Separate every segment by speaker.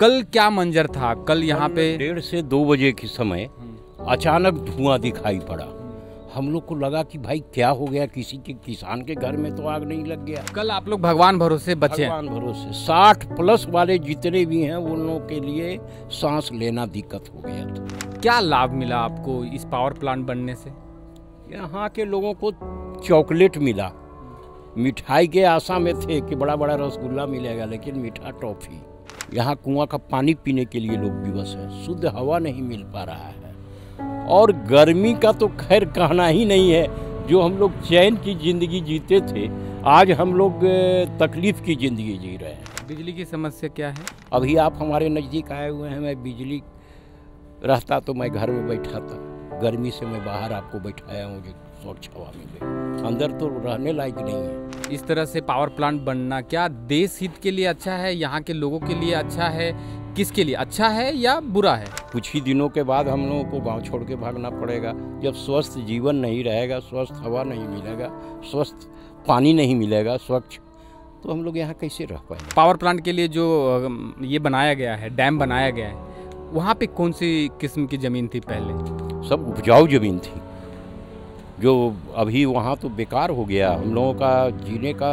Speaker 1: कल क्या मंजर था कल यहाँ पे डेढ़ से दो बजे के समय हम्म। अचानक धुआं दिखाई पड़ा हम लोग को लगा कि भाई क्या हो गया किसी के किसान के घर में तो आग नहीं लग गया कल आप लोग भगवान भरोसे बचे भगवान भरोसे साठ प्लस वाले जितने भी हैं उन लोगों के लिए सांस लेना दिक्कत हो गया था क्या लाभ मिला आपको इस पावर प्लांट बनने से यहाँ के लोगों को चॉकलेट मिला मिठाई के आशा में थे कि बड़ा बड़ा रसगुल्ला मिलेगा लेकिन मीठा टॉफ़ी यहाँ कुआं का पानी पीने के लिए लोग विवश हैं शुद्ध हवा नहीं मिल पा रहा है और गर्मी का तो खैर कहना ही नहीं है जो हम लोग चैन की ज़िंदगी जीते थे आज हम लोग तकलीफ़ की ज़िंदगी जी रहे हैं
Speaker 2: बिजली की समस्या क्या है
Speaker 1: अभी आप हमारे नज़दीक आए हुए हैं मैं बिजली रहता तो मैं घर में बैठा था गर्मी से मैं बाहर आपको बैठाया हूँ स्वच्छ हवा मिले अंदर तो रहने लायक नहीं है
Speaker 2: इस तरह से पावर प्लांट बनना क्या देश हित के लिए अच्छा है यहाँ के लोगों के लिए अच्छा है किसके लिए अच्छा है या बुरा है
Speaker 1: कुछ ही दिनों के बाद हम लोगों को गांव छोड़ के भागना पड़ेगा जब स्वस्थ जीवन नहीं रहेगा स्वस्थ हवा नहीं मिलेगा स्वस्थ पानी नहीं मिलेगा स्वच्छ तो हम लोग यहाँ कैसे रह पाएंगे पावर प्लांट के लिए जो ये बनाया गया
Speaker 2: है डैम बनाया गया है वहाँ पे कौन सी किस्म की ज़मीन थी पहले सब उपजाऊ
Speaker 1: ज़मीन थी जो अभी वहाँ तो बेकार हो गया हम लोगों का जीने का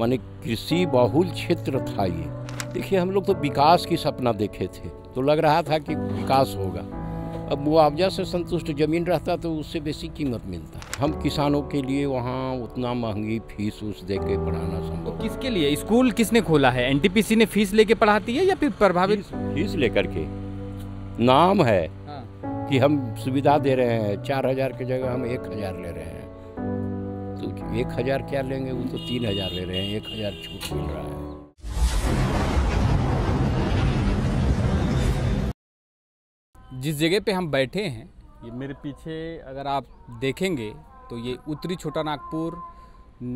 Speaker 1: माने कृषि बहुल क्षेत्र था ये देखिए हम लोग तो विकास की सपना देखे थे तो लग रहा था कि विकास होगा अब मुआवजा से संतुष्ट ज़मीन रहता तो उससे बेसी कीमत मिलता हम किसानों के लिए वहाँ उतना महंगी फीस उस दे के पढ़ाना संभव
Speaker 2: किसके लिए स्कूल किसने खोला है एनटीपीसी ने फीस लेके पढ़ाती है या फिर
Speaker 1: प्रभावित फीस लेकर के नाम है कि हम सुविधा दे रहे हैं चार हज़ार की जगह हम एक हज़ार ले रहे हैं तो एक हज़ार क्या लेंगे वो तो तीन हज़ार ले रहे हैं एक हज़ार छूट मिल रहा है
Speaker 2: जिस जगह पे हम बैठे हैं ये मेरे पीछे अगर आप देखेंगे तो ये उत्तरी Chota Nagpur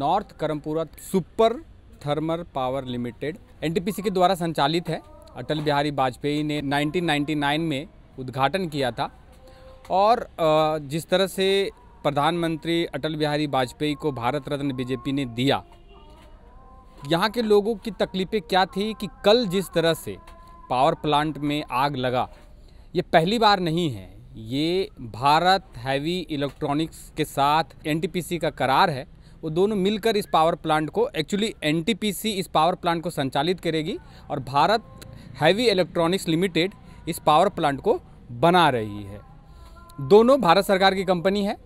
Speaker 2: north Karampura super thermal power limited NTPC के द्वारा संचालित है अटल बिहारी वाजपेयी ने 1999 में उद्घाटन किया था और जिस तरह से प्रधानमंत्री अटल बिहारी वाजपेयी को भारत रत्न बीजेपी ने दिया यहाँ के लोगों की तकलीफ़ें क्या थी कि कल जिस तरह से पावर प्लांट में आग लगा ये पहली बार नहीं है ये भारत हैवी इलेक्ट्रॉनिक्स के साथ एनटीपीसी का करार है वो दोनों मिलकर इस पावर प्लांट को एक्चुअली एनटीपीसी इस पावर प्लांट को संचालित करेगी और भारत हैवी इलेक्ट्रॉनिक्स लिमिटेड इस पावर प्लांट को बना रही है दोनों भारत सरकार की कंपनी है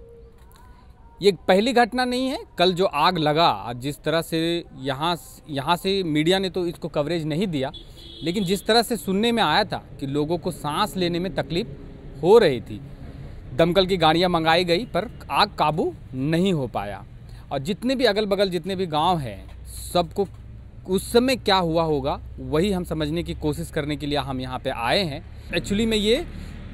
Speaker 2: ये पहली घटना नहीं है कल जो आग लगा जिस तरह से यहाँ यहाँ से मीडिया ने तो इसको कवरेज नहीं दिया लेकिन जिस तरह से सुनने में आया था कि लोगों को सांस लेने में तकलीफ हो रही थी दमकल की गाड़ियाँ मंगाई गई पर आग काबू नहीं हो पाया और जितने भी अगल बगल जितने भी गांव हैं सबको उस समय क्या हुआ होगा वही हम समझने की कोशिश करने के लिए हम यहाँ पे आए हैं एक्चुअली में ये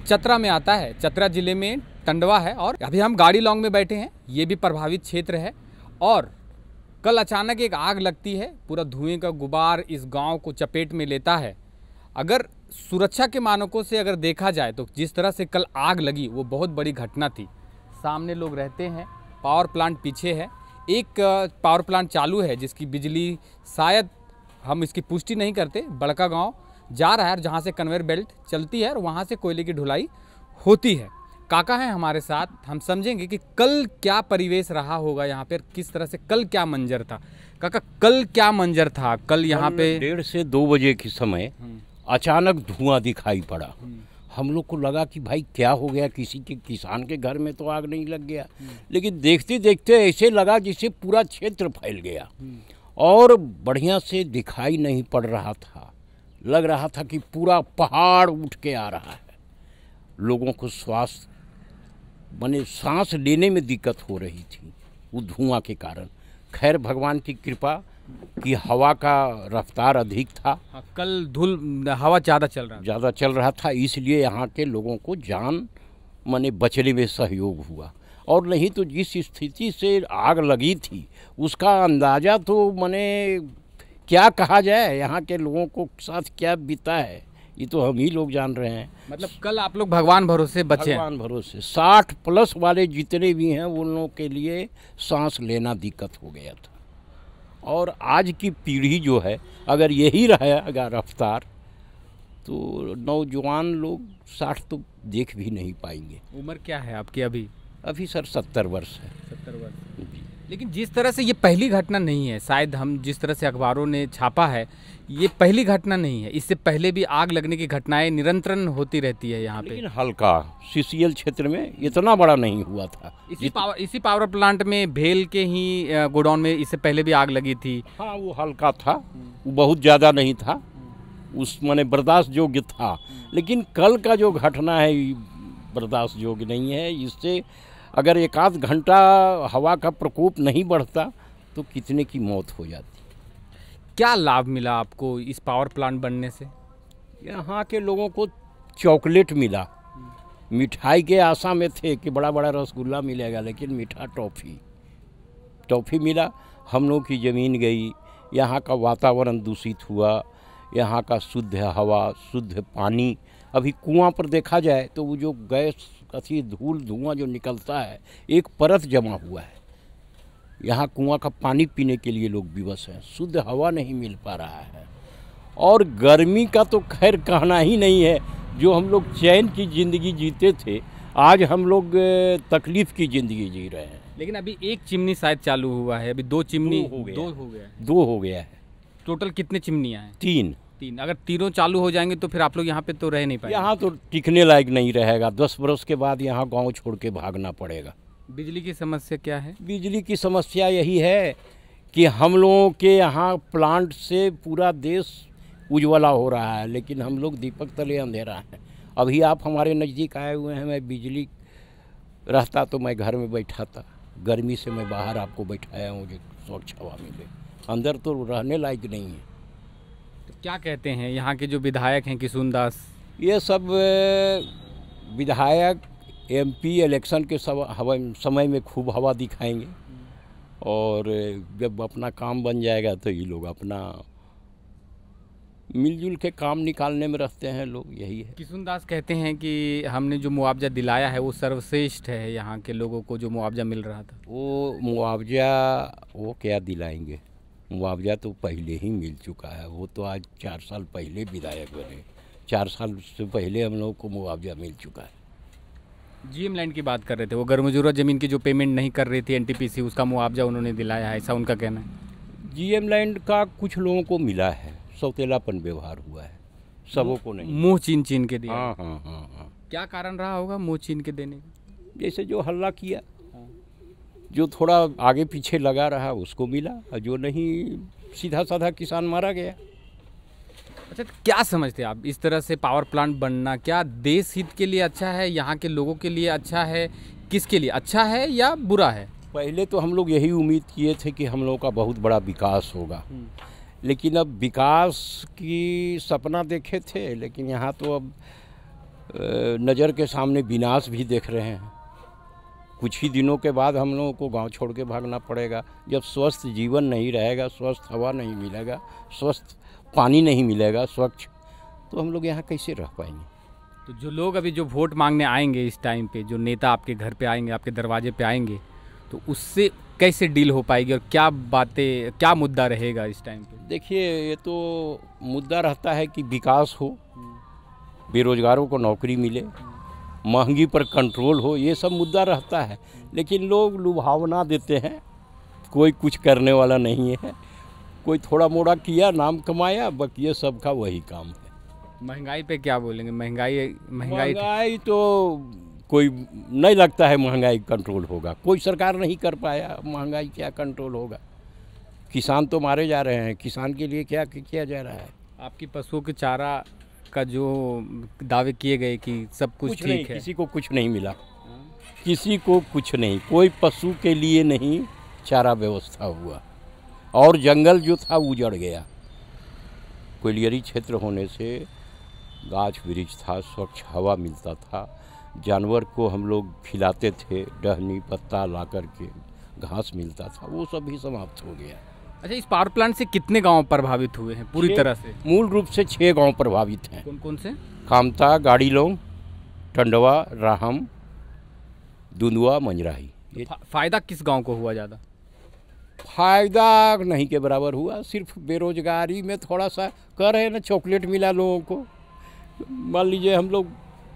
Speaker 2: चतरा में आता है चतरा जिले में टंडवा है और अभी हम गाड़ी लॉन्ग में बैठे हैं ये भी प्रभावित क्षेत्र है और कल अचानक एक आग लगती है पूरा धुएं का गुबार इस गांव को चपेट में लेता है अगर सुरक्षा के मानकों से अगर देखा जाए तो जिस तरह से कल आग लगी वो बहुत बड़ी घटना थी सामने लोग रहते हैं पावर प्लांट पीछे है एक पावर प्लांट चालू है जिसकी बिजली शायद हम इसकी पुष्टि नहीं करते बड़का गांव जा रहा है और जहाँ से कन्वेयर बेल्ट चलती है और वहाँ से कोयले की ढुलाई होती है काका है हमारे साथ हम समझेंगे कि कल क्या परिवेश रहा होगा यहाँ पर किस तरह से कल क्या मंजर था
Speaker 1: काका कल क्या मंजर था कल यहाँ पे डेढ़ से दो बजे के समय हम्म। अचानक धुआं दिखाई पड़ा हम्म। हम लोग को लगा कि भाई क्या हो गया किसी के किसान के घर में तो आग नहीं लग गया हम्म। लेकिन देखते देखते ऐसे लगा जिसे पूरा क्षेत्र फैल गया और बढ़िया से दिखाई नहीं पड़ रहा था लग रहा था कि पूरा पहाड़ उठ के आ रहा है लोगों को श्वास मैंने सांस लेने में दिक्कत हो रही थी वो धुआं के कारण खैर भगवान की कृपा कि हवा का रफ्तार अधिक था हाँ, कल धूल हवा ज़्यादा चल रहा ज़्यादा चल रहा था इसलिए यहाँ के लोगों को जान मने बचने में सहयोग हुआ और नहीं तो जिस स्थिति से आग लगी थी उसका अंदाज़ा तो मैंने क्या कहा जाए यहाँ के लोगों को साथ क्या बीता है ये तो हम ही लोग जान रहे हैं मतलब कल आप लोग भगवान भरोसे बचे भगवान भरोसे साठ प्लस वाले जितने भी हैं उन लोगों के लिए सांस लेना दिक्कत हो गया था और आज की पीढ़ी जो है अगर यही रहेगा रफ्तार तो नौजवान लोग साठ तो देख भी नहीं पाएंगे उम्र क्या है आपकी अभी अभी सर सत्तर वर्ष है
Speaker 2: सत्तर वर्ष लेकिन जिस तरह से ये पहली घटना नहीं है शायद हम जिस तरह से अखबारों ने छापा है ये पहली घटना नहीं है इससे पहले भी आग लगने की घटनाएं निरंतर होती रहती है यहाँ पे
Speaker 1: हल्का सीसीएल क्षेत्र में इतना बड़ा नहीं हुआ था
Speaker 2: इसी पावर इसी पावर प्लांट में भेल के ही गोडाउन में इससे पहले भी
Speaker 1: आग लगी थी हाँ वो हल्का था वो बहुत ज़्यादा नहीं था उस मैंने बर्दाश्त योग्य था लेकिन कल का जो घटना है बर्दाश्त योग्य नहीं है इससे अगर एक आध घंटा हवा का प्रकोप नहीं बढ़ता तो कितने की मौत हो जाती क्या लाभ मिला आपको इस पावर प्लांट बनने से यहाँ के लोगों को चॉकलेट मिला मिठाई के आशा में थे कि बड़ा बड़ा रसगुल्ला मिलेगा लेकिन मीठा टॉफ़ी टॉफ़ी मिला हम लोग की ज़मीन गई यहाँ का वातावरण दूषित हुआ यहाँ का शुद्ध हवा शुद्ध पानी अभी कुआं पर देखा जाए तो वो जो गैस कसी धूल धुआं जो निकलता है एक परत जमा हुआ है यहाँ कुआं का पानी पीने के लिए लोग विवश हैं शुद्ध हवा नहीं मिल पा रहा है और गर्मी का तो खैर कहना ही नहीं है जो हम लोग चैन की ज़िंदगी जीते थे आज हम लोग तकलीफ की ज़िंदगी जी रहे हैं लेकिन अभी एक चिमनी शायद चालू हुआ है अभी दो चिमनी दो हो गया दो हो गया, दो हो गया है
Speaker 2: टोटल कितने चिमनियाँ हैं तीन तीन अगर तीनों चालू हो जाएंगे तो फिर आप लोग यहाँ पे तो रह नहीं पाएंगे यहाँ तो
Speaker 1: टिकने लायक नहीं रहेगा दस बरस के बाद यहाँ गांव छोड़ के भागना पड़ेगा
Speaker 2: बिजली की समस्या क्या है बिजली की समस्या यही है
Speaker 1: कि हम लोगों के यहाँ प्लांट से पूरा देश उज्ज्वला हो रहा है लेकिन हम लोग दीपक तले अंधेरा है अभी आप हमारे नज़दीक आए हुए हैं मैं बिजली रहता तो मैं घर में बैठा था गर्मी से मैं बाहर आपको बैठाया हूँ मुझे स्वच्छ हवा मिले अंदर तो रहने लायक नहीं है क्या कहते हैं यहाँ के जो विधायक हैं किशुन दास ये सब विधायक एमपी इलेक्शन के सब हवा समय में खूब हवा दिखाएंगे और जब अपना काम बन जाएगा तो ये लोग अपना मिलजुल के काम निकालने में रहते हैं लोग यही है किशुन दास कहते हैं कि हमने जो मुआवजा दिलाया है वो सर्वश्रेष्ठ
Speaker 2: है यहाँ के लोगों को जो मुआवजा मिल रहा था
Speaker 1: वो मुआवजा वो क्या दिलाएंगे मुआवजा तो पहले ही मिल चुका है वो तो आज चार साल पहले विधायक बने चार साल से पहले हम लोगों को मुआवजा मिल चुका है
Speaker 2: जी एम लैंड की बात कर रहे थे वो गर्मजूरा ज़मीन की जो पेमेंट नहीं कर रही थी एन उसका मुआवजा उन्होंने दिलाया है ऐसा उनका कहना है
Speaker 1: जी एम लैंड का कुछ लोगों को मिला है सौतेलापन व्यवहार हुआ है सबों को नहीं मुँह चीन चीन के दिया हाँ हाँ हाँ हाँ
Speaker 2: क्या कारण रहा होगा मुँह चीन के देने का जैसे
Speaker 1: जो हल्ला किया जो थोड़ा आगे पीछे लगा रहा उसको मिला और जो नहीं सीधा साधा किसान मारा गया अच्छा क्या समझते हैं आप
Speaker 2: इस तरह से पावर प्लांट बनना क्या देश हित के लिए अच्छा है यहाँ के लोगों के लिए अच्छा है किसके लिए अच्छा है या बुरा है
Speaker 1: पहले तो हम लोग यही उम्मीद किए थे कि हम लोगों का बहुत बड़ा विकास होगा हम्म। लेकिन अब विकास की सपना देखे थे लेकिन यहाँ तो अब नज़र के सामने विनाश भी देख रहे हैं कुछ ही दिनों के बाद हम लोगों को गांव छोड़ के भागना पड़ेगा जब स्वस्थ जीवन नहीं रहेगा स्वस्थ हवा नहीं मिलेगा स्वस्थ पानी नहीं मिलेगा स्वच्छ तो हम लोग यहाँ कैसे रह पाएंगे
Speaker 2: तो जो लोग अभी जो वोट मांगने आएंगे इस टाइम पे जो नेता आपके घर पे आएंगे आपके दरवाजे पे आएंगे तो उससे कैसे डील हो पाएगी और क्या बातें क्या मुद्दा रहेगा इस टाइम पे देखिए ये तो
Speaker 1: मुद्दा रहता है कि विकास हो बेरोजगारों को नौकरी मिले महंगी पर कंट्रोल हो ये सब मुद्दा रहता है लेकिन लोग लुभावना देते हैं कोई कुछ करने वाला नहीं है कोई थोड़ा मोड़ा किया नाम कमाया बक ये सब का वही काम है महंगाई पे क्या बोलेंगे महंगाई महंगाई तो- महंगाई तो कोई नहीं लगता है महंगाई कंट्रोल होगा कोई सरकार नहीं कर पाया महंगाई क्या कंट्रोल होगा किसान तो मारे जा रहे हैं किसान के लिए क्या किया जा रहा है आपकी पशुओं के चारा का जो दावे किए गए कि सब कुछ ठीक है किसी को कुछ नहीं मिला किसी को कुछ नहीं कोई पशु के लिए नहीं चारा व्यवस्था हुआ और जंगल जो था उजड़ गया कोयलियरी क्षेत्र होने से गाछ वृक्ष था स्वच्छ हवा मिलता था जानवर को हम लोग खिलाते थे डहनी पत्ता ला कर के घास मिलता था वो सब भी समाप्त हो गया अच्छा इस पावर प्लांट से कितने गांव प्रभावित हुए हैं पूरी तरह से मूल रूप से छः गांव प्रभावित हैं कौन कौन से कामता गाड़ी लोंग टंडवा राहम दुंदुआ मंजराही तो फा, फायदा किस गांव को हुआ ज़्यादा फायदा नहीं के बराबर हुआ सिर्फ बेरोजगारी में थोड़ा सा कर रहे ना चॉकलेट मिला लोगों को मान लीजिए हम लोग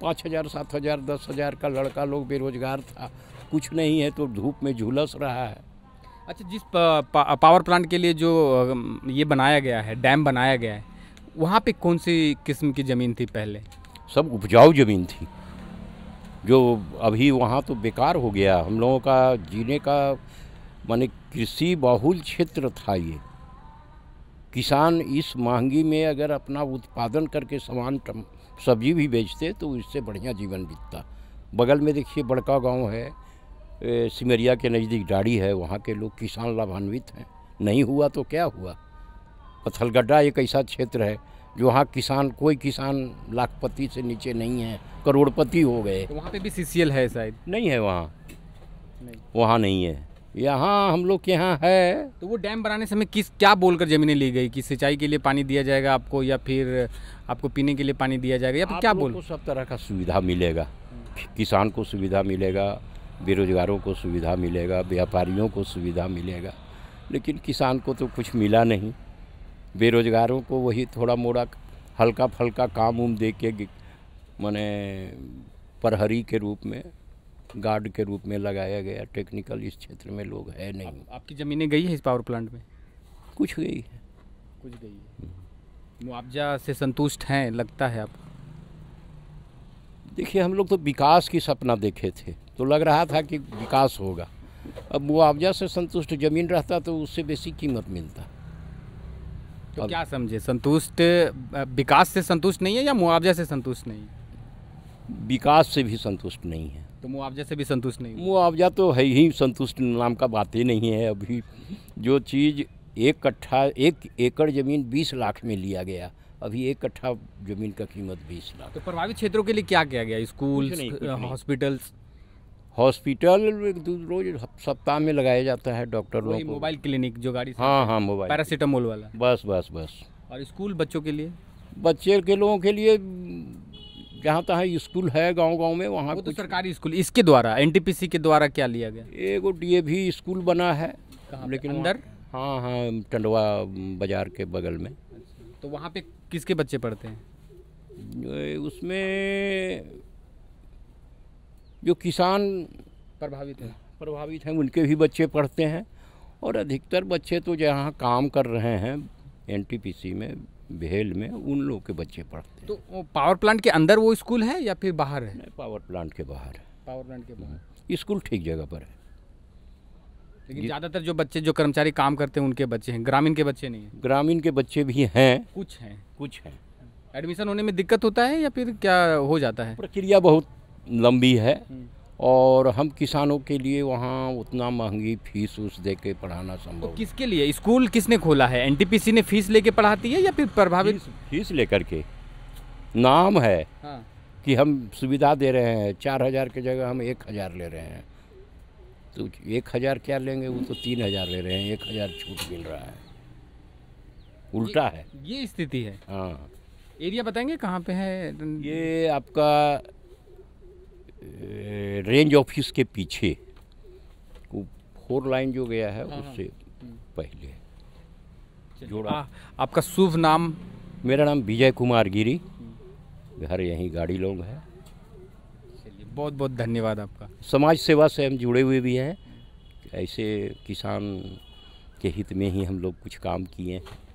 Speaker 1: पाँच हज़ार सात हज़ार दस हज़ार का लड़का लोग बेरोजगार था कुछ नहीं है तो धूप में झुलस रहा है अच्छा जिस पा, पा, पावर प्लांट के
Speaker 2: लिए जो ये बनाया गया है डैम बनाया गया है वहाँ पे कौन सी किस्म की
Speaker 1: ज़मीन थी पहले सब उपजाऊ ज़मीन थी जो अभी वहाँ तो बेकार हो गया हम लोगों का जीने का माने कृषि बाहुल क्षेत्र था ये किसान इस महंगी में अगर अपना उत्पादन करके सामान सब्जी भी बेचते तो इससे बढ़िया जीवन बीतता बगल में देखिए बड़का गांव है सिमरिया के नज़दीक डाड़ी है वहाँ के लोग किसान लाभान्वित हैं नहीं हुआ तो क्या हुआ पथलगड्ढा एक ऐसा क्षेत्र है जो वहाँ किसान कोई किसान लाखपति से नीचे नहीं है करोड़पति हो गए तो वहाँ
Speaker 2: पे भी सी है शायद
Speaker 1: नहीं है वहाँ नहीं वहाँ नहीं है यहाँ हम लोग के यहाँ है तो वो डैम बनाने
Speaker 2: समय किस क्या बोलकर ज़मीनें ली गई कि सिंचाई के लिए पानी दिया जाएगा आपको या फिर आपको पीने के लिए
Speaker 1: पानी दिया जाएगा या फिर क्या बोल सब तरह का सुविधा मिलेगा किसान को सुविधा मिलेगा बेरोजगारों को सुविधा मिलेगा व्यापारियों को सुविधा मिलेगा लेकिन किसान को तो कुछ मिला नहीं बेरोजगारों को वही थोड़ा मोड़ा हल्का फल्का काम उम दे के मैंने प्रहरी के रूप में गार्ड के रूप में लगाया गया टेक्निकल इस क्षेत्र में लोग है नहीं आप,
Speaker 2: आपकी ज़मीनें गई है इस पावर प्लांट में
Speaker 1: कुछ गई है कुछ गई है मुआवजा से संतुष्ट हैं लगता है आप देखिए हम लोग तो विकास की सपना देखे थे तो लग रहा था कि विकास होगा अब मुआवजा से संतुष्ट जमीन रहता तो उससे बेसी कीमत मिलता तो क्या समझे संतुष्ट विकास से संतुष्ट नहीं है या
Speaker 2: मुआवजा से संतुष्ट नहीं
Speaker 1: विकास से भी संतुष्ट नहीं है तो मुआवजा से भी संतुष्ट नहीं मुआवजा तो है ही संतुष्ट नाम का बात ही नहीं है अभी जो चीज़ एक कट्ठा एक एकड़ ज़मीन बीस लाख में लिया गया अभी एक कट्ठा ज़मीन का कीमत बीस लाख तो प्रभावित क्षेत्रों के लिए क्या किया गया स्कूल हॉस्पिटल्स हॉस्पिटल रोज सप्ताह में लगाया जाता है डॉक्टर लोग मोबाइल
Speaker 2: क्लिनिक जो गाड़ी हाँ हाँ
Speaker 1: मोबाइल पैरासीटामोल वाला बस बस बस और स्कूल बच्चों के लिए बच्चे के लोगों के लिए जहाँ तहाँ स्कूल है गांव गांव में वहाँ तो सरकारी स्कूल इसके द्वारा एनटीपीसी के द्वारा क्या लिया गया एगो डीएवी स्कूल बना है लेकिन अंदर हाँ हाँ टंडवा बाजार के बगल में अच्छा, तो वहाँ पे किसके बच्चे पढ़ते हैं उसमें जो किसान प्रभावित हैं प्रभावित हैं उनके भी बच्चे पढ़ते हैं और अधिकतर बच्चे तो जहाँ काम कर रहे हैं एनटीपीसी में भेल में उन लोगों के बच्चे पढ़ते हैं
Speaker 2: तो पावर प्लांट
Speaker 1: के अंदर वो स्कूल है या फिर बाहर है नहीं पावर प्लांट के बाहर है पावर प्लांट के बाहर स्कूल हम्म। ठीक जगह पर है
Speaker 2: लेकिन ज़्यादातर जो बच्चे जो कर्मचारी काम करते हैं उनके बच्चे हैं ग्रामीण के बच्चे नहीं हैं ग्रामीण के बच्चे भी हैं
Speaker 1: कुछ हैं कुछ हैं
Speaker 2: एडमिशन होने में दिक्कत होता है या फिर
Speaker 1: क्या हो जाता है प्रक्रिया बहुत लंबी है हम्म। और हम किसानों के लिए वहाँ उतना महंगी फीस उस दे के पढ़ाना तो संभव
Speaker 2: तो किसके लिए स्कूल
Speaker 1: किसने खोला है एनटीपीसी ने फीस लेके पढ़ाती है या फिर प्रभावित फीस लेकर के नाम है हाँ। कि हम सुविधा दे रहे हैं चार हज़ार की जगह हम एक हज़ार ले रहे हैं तो एक हज़ार क्या लेंगे वो तो तीन हज़ार ले रहे हैं एक हज़ार छूट मिल रहा है उल्टा ये, है ये स्थिति है हाँ
Speaker 2: एरिया बताएंगे कहाँ पे
Speaker 1: है ये आपका रेंज ऑफिस के पीछे वो फोर लाइन जो गया है हाँ, हाँ। उससे पहले
Speaker 2: जोड़ा आ, आपका शुभ नाम
Speaker 1: मेरा नाम विजय कुमार गिरी घर यहीं गाड़ी लोग है
Speaker 2: बहुत बहुत धन्यवाद आपका
Speaker 1: समाज सेवा से हम जुड़े हुए भी हैं ऐसे किसान के हित में ही हम लोग कुछ काम किए हैं